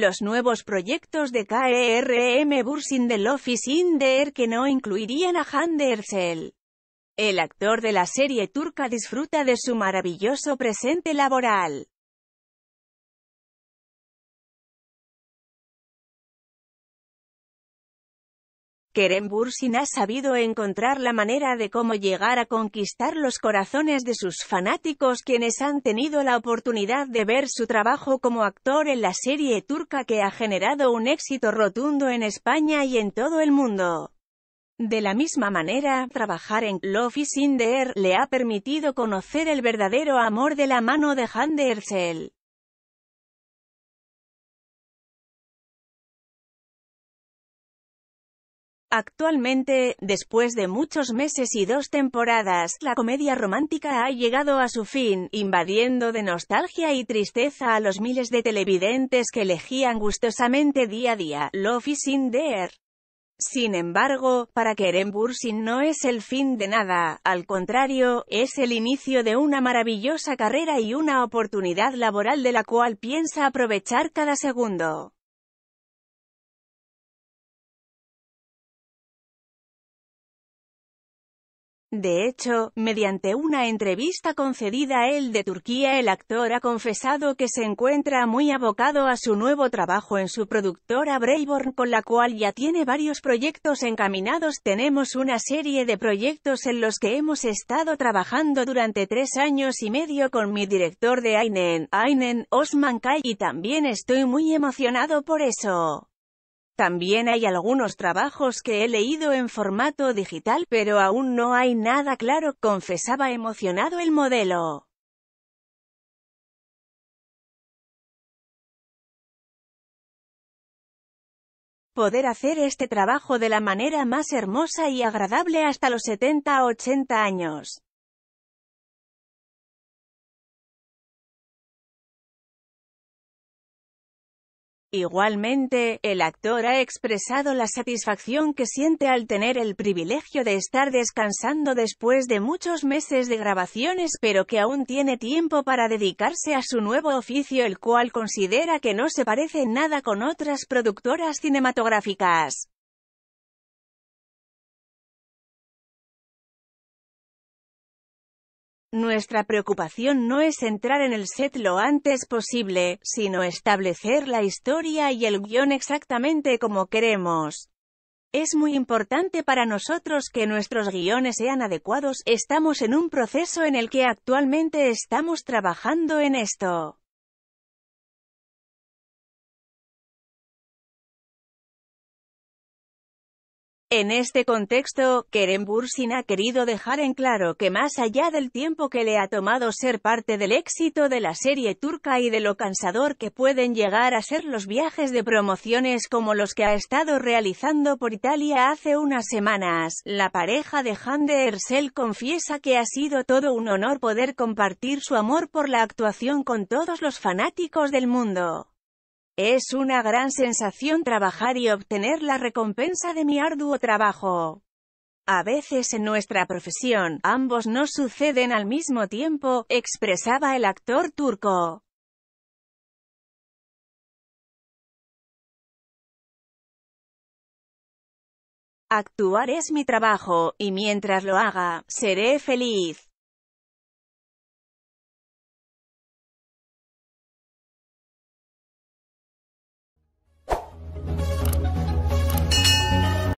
Los nuevos proyectos de KRM e Bursin del Office que no incluirían a Handersel. El actor de la serie turca disfruta de su maravilloso presente laboral. Kerem Bursin ha sabido encontrar la manera de cómo llegar a conquistar los corazones de sus fanáticos quienes han tenido la oportunidad de ver su trabajo como actor en la serie turca que ha generado un éxito rotundo en España y en todo el mundo. De la misma manera, trabajar en Love is in the Air le ha permitido conocer el verdadero amor de la mano de Hande Erçel. Actualmente, después de muchos meses y dos temporadas, la comedia romántica ha llegado a su fin, invadiendo de nostalgia y tristeza a los miles de televidentes que elegían gustosamente día a día, Love is in there. Sin embargo, para Keren Bursin no es el fin de nada, al contrario, es el inicio de una maravillosa carrera y una oportunidad laboral de la cual piensa aprovechar cada segundo. De hecho, mediante una entrevista concedida a él de Turquía el actor ha confesado que se encuentra muy abocado a su nuevo trabajo en su productora Brayborn con la cual ya tiene varios proyectos encaminados. Tenemos una serie de proyectos en los que hemos estado trabajando durante tres años y medio con mi director de Ainen, Ainen, Osman Kai, y también estoy muy emocionado por eso. También hay algunos trabajos que he leído en formato digital pero aún no hay nada claro, confesaba emocionado el modelo. Poder hacer este trabajo de la manera más hermosa y agradable hasta los 70-80 años. Igualmente, el actor ha expresado la satisfacción que siente al tener el privilegio de estar descansando después de muchos meses de grabaciones pero que aún tiene tiempo para dedicarse a su nuevo oficio el cual considera que no se parece nada con otras productoras cinematográficas. Nuestra preocupación no es entrar en el set lo antes posible, sino establecer la historia y el guión exactamente como queremos. Es muy importante para nosotros que nuestros guiones sean adecuados, estamos en un proceso en el que actualmente estamos trabajando en esto. En este contexto, Kerem Bursin ha querido dejar en claro que más allá del tiempo que le ha tomado ser parte del éxito de la serie turca y de lo cansador que pueden llegar a ser los viajes de promociones como los que ha estado realizando por Italia hace unas semanas, la pareja de Hande Ersel confiesa que ha sido todo un honor poder compartir su amor por la actuación con todos los fanáticos del mundo. Es una gran sensación trabajar y obtener la recompensa de mi arduo trabajo. A veces en nuestra profesión, ambos no suceden al mismo tiempo, expresaba el actor turco. Actuar es mi trabajo, y mientras lo haga, seré feliz.